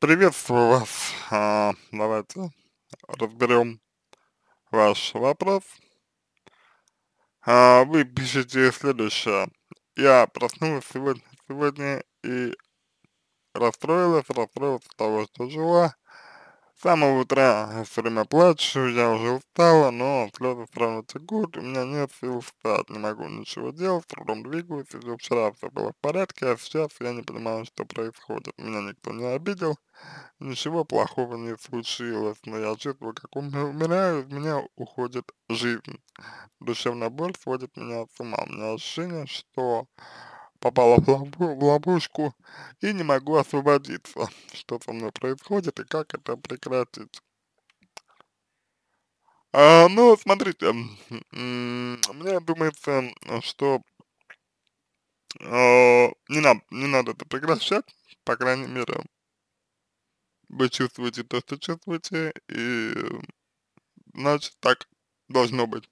Приветствую вас. А, давайте разберем ваш вопрос. А, вы пишете следующее. Я проснулась сегодня, сегодня и расстроилась, расстроилась от того, что жила, с самого утра все время плачу, я уже устала, но слезы сразу текут, у меня нет сил встать, не могу ничего делать, с трудом двигаюсь, уже вчера все было в порядке, а сейчас я не понимаю, что происходит. Меня никто не обидел, ничего плохого не случилось, но я чувствую, как умираю, из меня уходит жизнь. Душевная боль сводит меня с ума, у меня ощущение, что попала в, лову, в ловушку и не могу освободиться. Что со мной происходит и как это прекратить? А, ну, смотрите, мне думается, что э, не, надо, не надо это прекращать, по крайней мере, вы чувствуете то, что чувствуете, и значит так должно быть.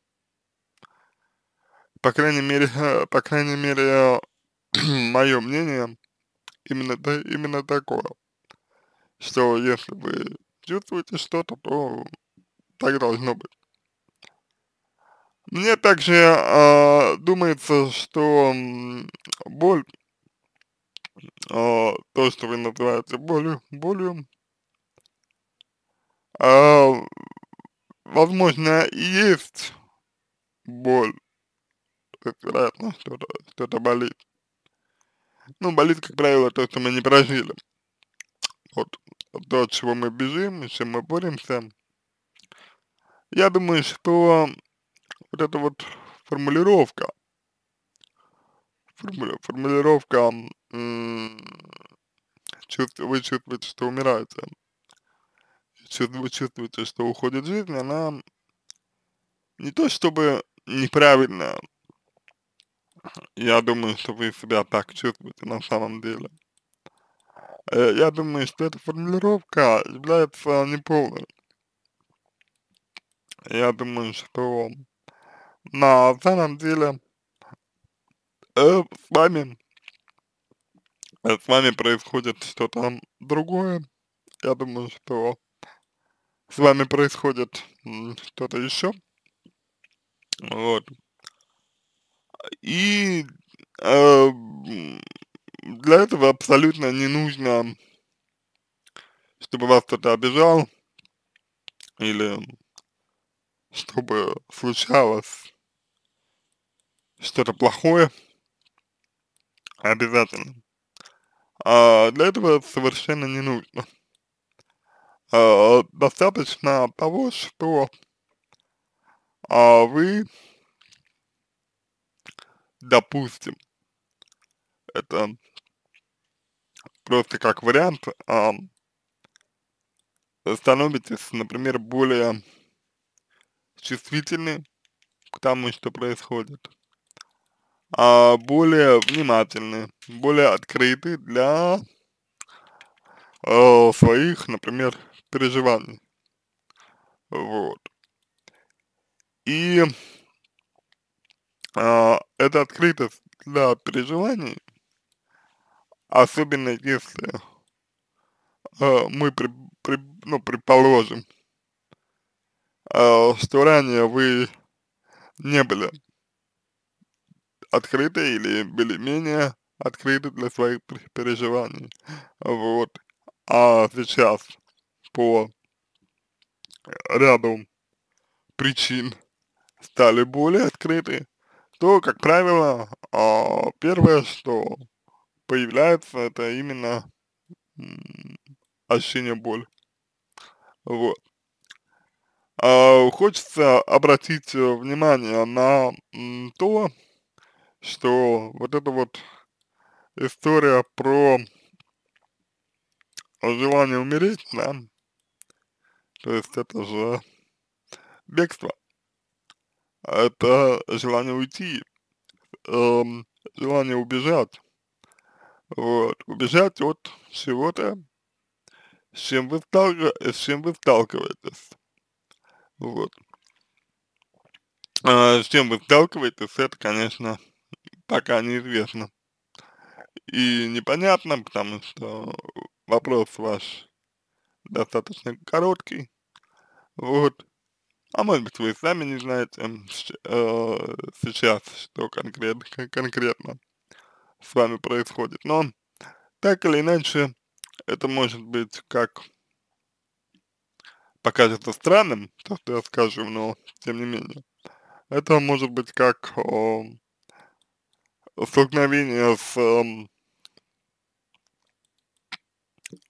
По крайней мере, по крайней мере, мое мнение именно, именно такое, что если вы чувствуете что-то, то так должно быть. Мне также э, думается, что боль, э, то, что вы называете болью, болью, э, возможно, есть боль, вероятно, что-то что, что -то болит. Ну, болит, как правило, то, что мы не прожили. Вот то, от чего мы бежим, с чем мы боремся. Я думаю, что вот эта вот формулировка, формули формулировка вы чувствуете, что умираете, вы чувствуете, что уходит жизнь, она не то чтобы неправильная, я думаю, что вы себя так чувствуете на самом деле. Э, я думаю, что эта формулировка является неполной. Я думаю, что на самом деле э, с вами э, с вами происходит что-то другое. Я думаю, что с вами происходит что-то еще. Вот. И э, для этого абсолютно не нужно, чтобы вас кто-то обижал или чтобы случалось что-то плохое обязательно. А для этого совершенно не нужно. А, достаточно того, что а, вы допустим. Это просто как вариант. А, становитесь, например, более чувствительны к тому, что происходит, а более внимательны, более открыты для э, своих, например, переживаний. Вот. И э, это открыто для переживаний, особенно если э, мы, при, при, ну, предположим, э, что ранее вы не были открыты или были менее открыты для своих переживаний. Вот. А сейчас по ряду причин стали более открыты то, как правило, а, первое, что появляется, это именно ощущение боли. Вот. А хочется обратить э, внимание на то, что вот эта вот история про желание умереть, да, то есть это же бегство это желание уйти, эм, желание убежать. Вот, убежать от чего-то, с чем вы, сталкив... Э, с чем вы сталкиваетесь. Вот. А, с чем вы сталкиваетесь, это, конечно, пока неизвестно. И непонятно, потому что вопрос ваш достаточно короткий. Вот а может быть вы сами не знаете э, сейчас, что конкретно, конкретно с вами происходит. Но так или иначе, это может быть как покажется странным, то, что я скажу, но тем не менее. Это может быть как э, столкновение с э,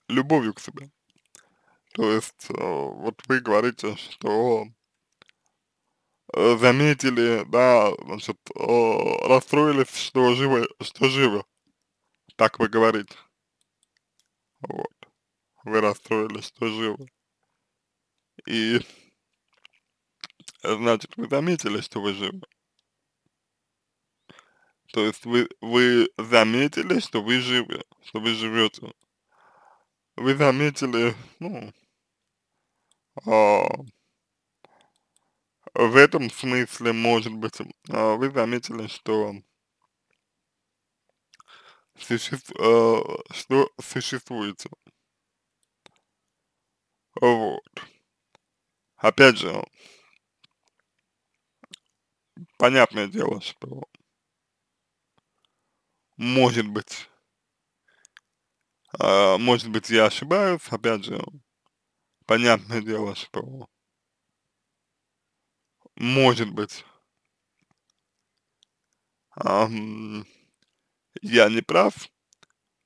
любовью к себе. То есть, э, вот вы говорите, что Э, заметили, да, значит, расстроились, что живы, что живы. Так вы говорите. Вот. Вы расстроились, что живы. И, значит, вы заметили, что вы живы. То есть вы, вы заметили, что вы живы, что вы живете. Вы заметили, ну, а в этом смысле, может быть, а, вы заметили, что а, что существует Вот. Опять же, понятное дело, что может быть, а, может быть я ошибаюсь, опять же, понятное дело, что может быть. я не прав.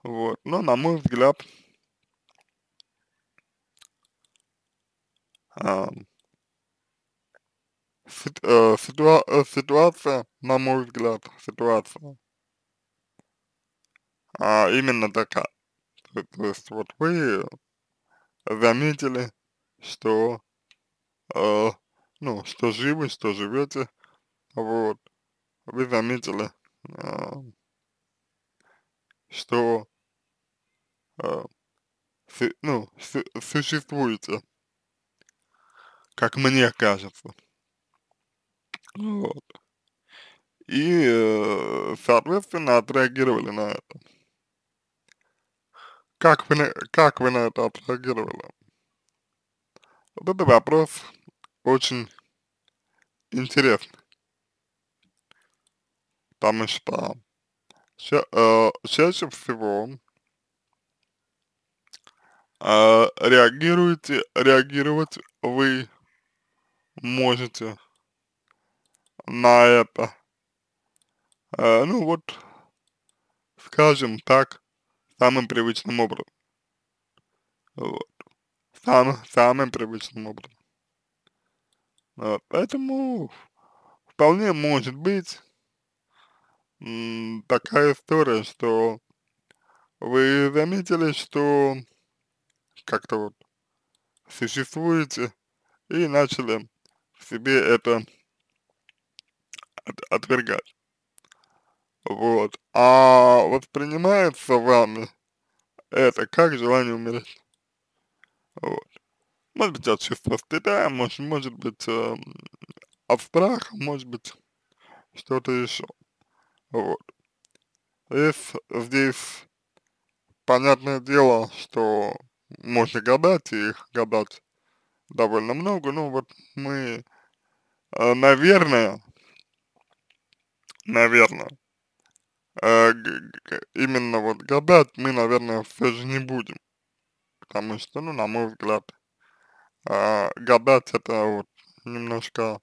Вот. Но, на мой взгляд, ам, э, ситуа э, ситуация, на мой взгляд, ситуация а, именно такая. То, то есть вот вы заметили, что э, ну, что живы, что живете, вот, вы заметили, э, что, э, а, с, ну, с, существуете, как мне кажется. Вот. И, э, соответственно, отреагировали на это. Как вы, на, как вы на это отреагировали? Вот это вопрос очень интересно. Потому что ча э, чаще всего э, реагируете, реагировать вы можете на это. Э, ну вот, скажем так, самым привычным образом. Вот. Сам, самым привычным образом. А, поэтому вполне может быть такая история, что вы заметили, что как-то вот существуете и начали в себе это отвергать. Вот. А воспринимается вами это как желание умереть. Вот. Может быть, от чувства стыда, может, может быть, э, эм, от а страха, может быть, что-то еще. Вот. Есть здесь понятное дело, что можно гадать, и их гадать довольно много, но ну, вот мы, э, наверное, наверное, э, именно вот гадать мы, наверное, все же не будем. Потому что, ну, на мой взгляд, а, гадать это вот немножко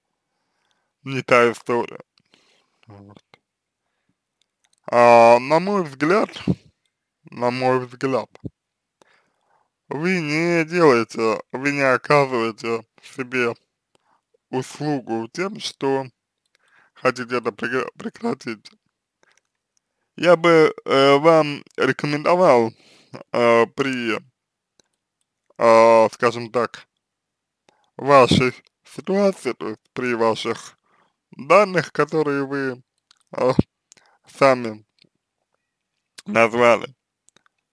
не та история. Вот. А, на мой взгляд, на мой взгляд, вы не делаете, вы не оказываете себе услугу тем, что хотите это прекратить. Я бы э, вам рекомендовал э, при, э, скажем так, вашей ситуации, то есть при ваших данных, которые вы э, сами назвали.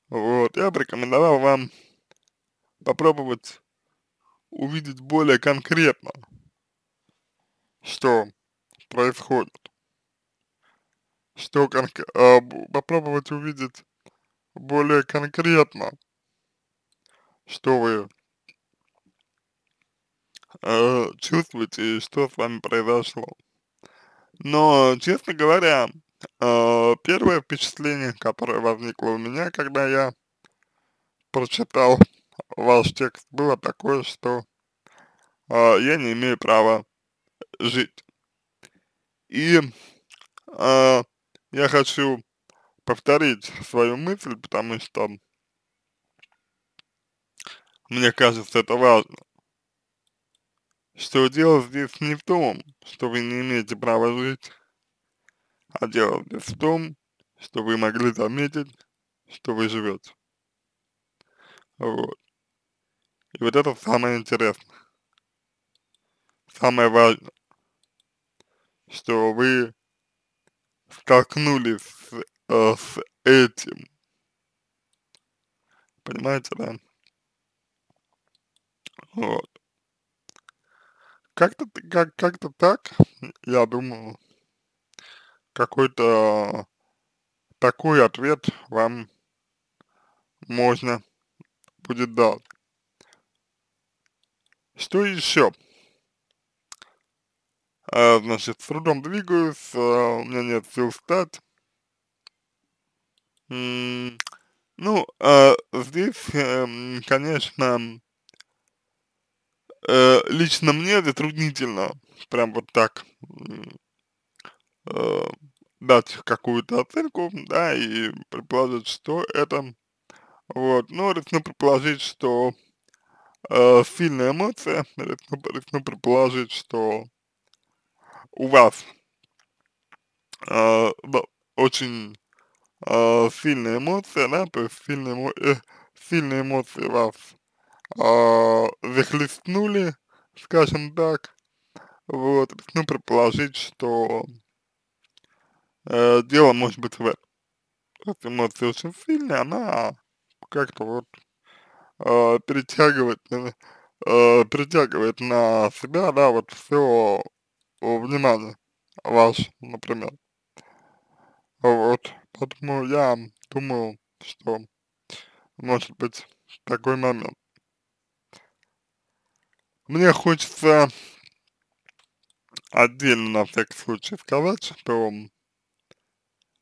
Вот, я бы рекомендовал вам попробовать увидеть более конкретно, что происходит. Что конк э, попробовать увидеть более конкретно, что вы э, чувствуете, что с вами произошло. Но, честно говоря, э, первое впечатление, которое возникло у меня, когда я прочитал ваш текст, было такое, что э, я не имею права жить. И э, я хочу повторить свою мысль, потому что мне кажется, это важно что дело здесь не в том, что вы не имеете права жить, а дело здесь в том, что вы могли заметить, что вы живете. Вот. И вот это самое интересное. Самое важное, что вы столкнулись с, э, с этим. Понимаете, да? Вот. Как-то как, то как как так, я думаю, какой-то такой ответ вам можно будет дать. Что еще? А, значит, с трудом двигаюсь, а, у меня нет сил встать. М -м ну, а, здесь, э, конечно, э, лично мне затруднительно прям вот так э, дать какую-то оценку, да, и предположить, что это, вот, но ну, рискну предположить, что э, сильная эмоция, рискну, рискну предположить, что у вас э, да, очень э, сильная эмоция, да, то есть сильные, э, сильные эмоции вас э, захлестнули, скажем так. Вот, ну предположить, что э, дело может быть в этом. То очень сильная, она как-то вот э, перетягивает, э, э перетягивает на себя, да, вот все э, внимание ваше, например. Вот, поэтому я думаю, что может быть такой момент. Мне хочется отдельно на всякий случай сказать, что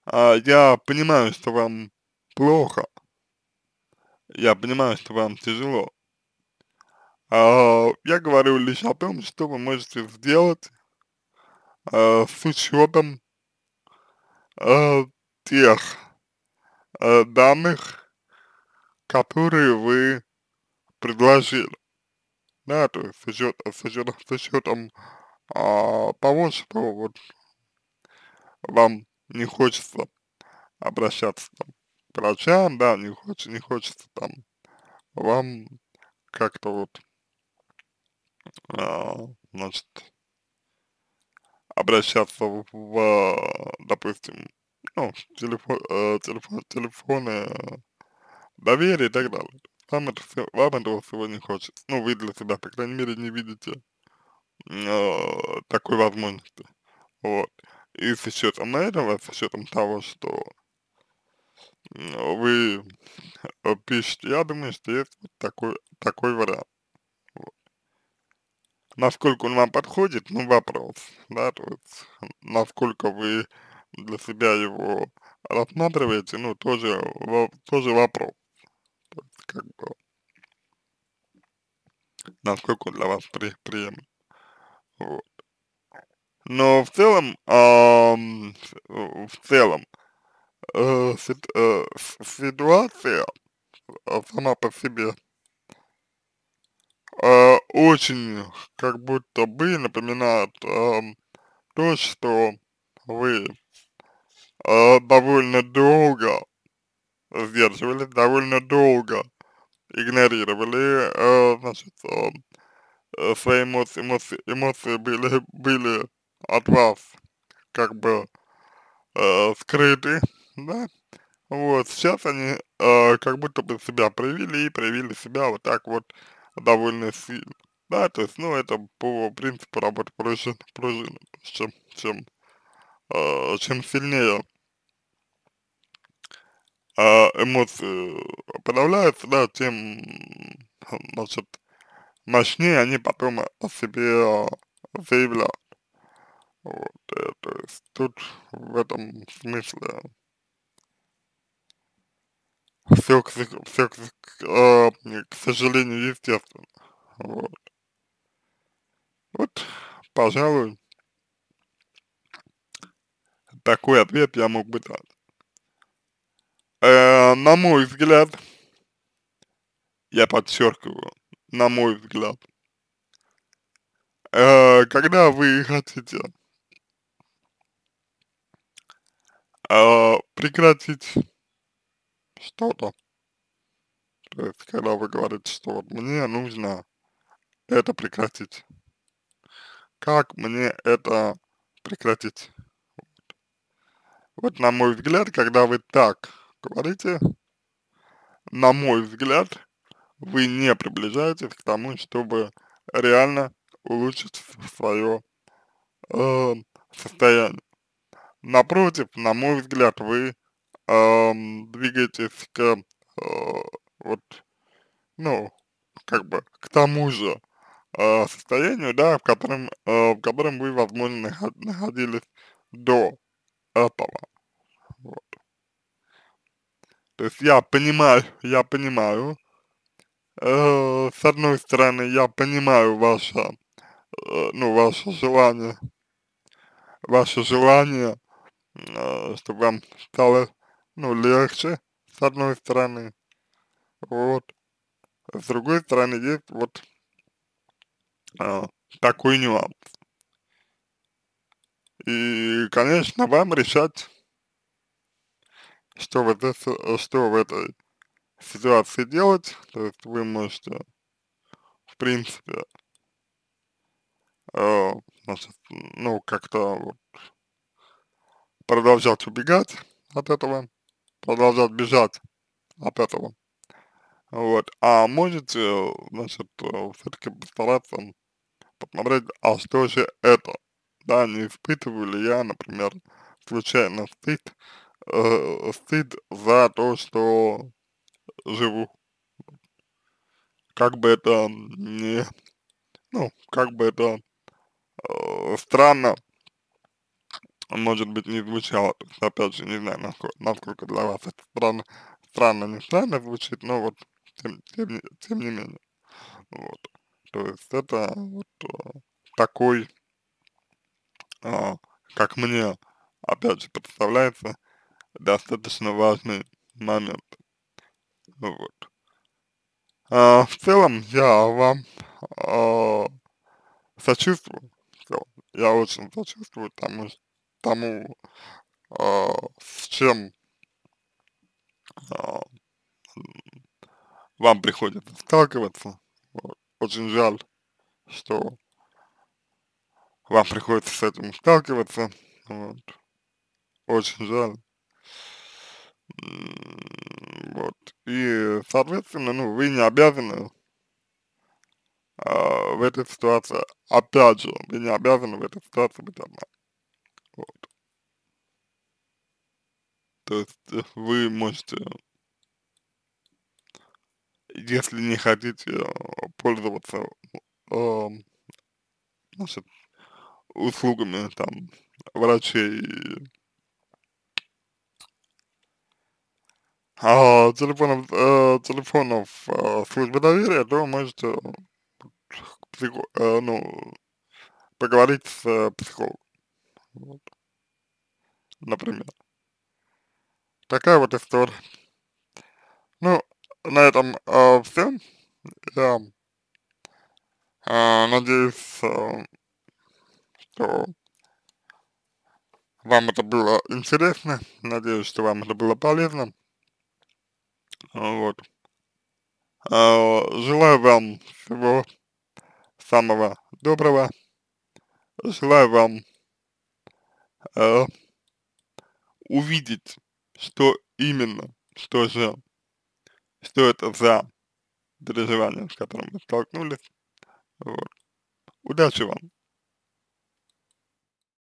а, я понимаю, что вам плохо, я понимаю, что вам тяжело. А, я говорю лишь о том, что вы можете сделать а, с учетом а, тех а, данных, которые вы предложили да, то есть с учетом, с учетом, с учетом а, того, что вот вам не хочется обращаться там, к врачам, да, не, хоч, не хочется там вам как-то вот, а, значит, обращаться в, в допустим, ну, телефон, э, телефон, телефоны э, доверие и так далее. Вам, это вам этого всего не хочется. Ну, вы для себя, по крайней мере, не видите э, такой возможности. Вот. И с учетом этого, с счетом того, что вы э, пишете, я думаю, что есть вот такой, такой вариант. Вот. Насколько он вам подходит, ну вопрос, да, то есть, насколько вы для себя его рассматриваете, ну тоже, тоже вопрос как бы, насколько для вас при, приемлем. Вот. Но в целом, эм, в целом, э, сит, э, ситуация э, сама по себе э, очень как будто бы напоминает э, то, что вы э, довольно долго сдерживались, довольно долго игнорировали, э, значит, э, э, свои эмоции, эмоции, эмоции были, были от вас как бы э, скрыты, да, вот, сейчас они э, как будто бы себя проявили и проявили себя вот так вот довольно сильно, да, то есть, ну, это по принципу работы пружин, пружин. чем, чем, э, чем сильнее э, эмоции подавляется, да, тем, значит, мощнее они потом о себе э, заявляют. Вот, э, то есть тут в этом смысле все, к, все к, э, к сожалению, естественно. Вот. Вот, пожалуй, такой ответ я мог бы дать. Э, на мой взгляд, я подчеркиваю, на мой взгляд. Э, когда вы хотите э, прекратить что-то, то есть когда вы говорите, что вот мне нужно это прекратить, как мне это прекратить? Вот, вот на мой взгляд, когда вы так говорите, на мой взгляд, вы не приближаетесь к тому, чтобы реально улучшить свое э, эм, состояние. Напротив, на мой взгляд, вы э, двигаетесь к э, вот, ну, как бы к тому же э, состоянию, да, в котором, э, в котором вы, возможно, находились до этого. Вот. То есть я понимаю, я понимаю, Э, с одной стороны, я понимаю ваше, э, ну, ваше желание, ваше желание, э, чтобы вам стало, ну, легче, с одной стороны, вот. С другой стороны, есть вот такой нюанс. И, конечно, вам решать, что, в это, что в этой ситуации делать, то есть вы можете, в принципе, э, значит, ну, как-то вот продолжать убегать от этого, продолжать бежать от этого, вот, а можете, значит, все-таки постараться посмотреть, а что же это, да, не испытываю ли я, например, случайно стыд, э, стыд за то, что живу. Как бы это не, ну, как бы это э, странно, может быть, не звучало. То есть, опять же, не знаю, насколько, насколько для вас это странно, странно, не странно звучит, но вот тем, тем, тем не менее. Вот. То есть это вот э, такой, а, как мне, опять же, представляется, достаточно важный момент. Ну вот. А, в целом я вам а, сочувствую. Я очень сочувствую тому, тому а, с чем а, вам приходится сталкиваться. Вот. Очень жаль, что вам приходится с этим сталкиваться. Вот. Очень жаль. Вот. И, соответственно, ну, вы не обязаны а, в этой ситуации, опять же, вы не обязаны в этой ситуации быть одна. Вот. То есть э, вы можете, если не хотите э, пользоваться э, значит, услугами там врачей а, телефонов, э, телефонов э, службы доверия, то вы можете э, психо, э, ну, поговорить с психологом. Вот. Например. Такая вот история. Ну, на этом э, все. Я э, надеюсь, э, что вам это было интересно. Надеюсь, что вам это было полезно. Вот. А, желаю вам всего самого доброго. Желаю вам э, увидеть, что именно, что же, что это за переживание, с которым вы столкнулись. Вот. Удачи вам!